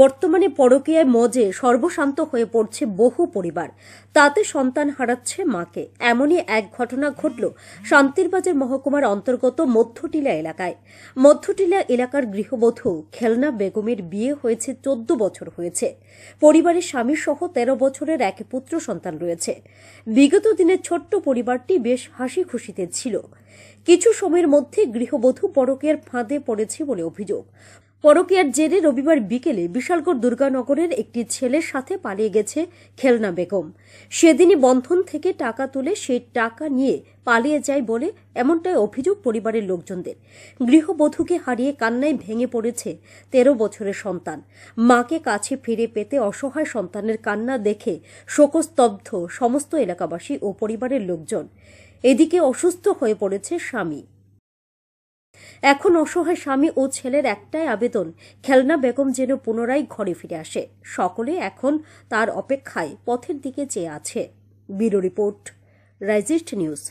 বর্তমানে পরকীয়ায় মজে সর্বশান্ত হয়ে পড়ছে বহু পরিবার তাতে সন্তান হারাচ্ছে মাকে এমনই এক ঘটনা ঘটল শান্তিরবাজার মহকুমার অন্তর্গত মধ্যটিলা এলাকায় মধ্যটিলা এলাকার গৃহবধূ খেলনা বেগমের বিয়ে হয়েছে চোদ্দ বছর হয়েছে পরিবারের স্বামী সহ তেরো বছরের এক পুত্র সন্তান রয়েছে বিগত দিনে ছোট্ট পরিবারটি বেশ হাসি খুশিতে ছিল কিছু সময়ের মধ্যে গৃহবধূ পরকের ফাঁদে পড়েছে বলে অভিযোগ পরকিয়ার জেরে রবিবার বিকেলে বিশালগড় দুর্গানগরের একটি ছেলের সাথে পালিয়ে গেছে খেলনা বেগম সেদিনই বন্ধন থেকে টাকা তুলে সেই টাকা নিয়ে পালিয়ে যায় বলে এমনটাই অভিযোগ পরিবারের লোকজনদের গৃহবধূকে হারিয়ে কান্নায় ভেঙে পড়েছে তেরো বছরের সন্তান মাকে কাছে ফিরে পেতে অসহায় সন্তানের কান্না দেখে শোকস্তব্ধ সমস্ত এলাকাবাসী ও পরিবারের লোকজন এদিকে অসুস্থ হয়ে পড়েছে স্বামী এখন অসহায় স্বামী ও ছেলের একটাই আবেদন খেলনা বেগম যেন পুনরায় ঘরে ফিরে আসে সকলে এখন তার অপেক্ষায় পথের দিকে চেয়ে আছে ব্যুরো রিপোর্ট রাইজিস্ট নিউজ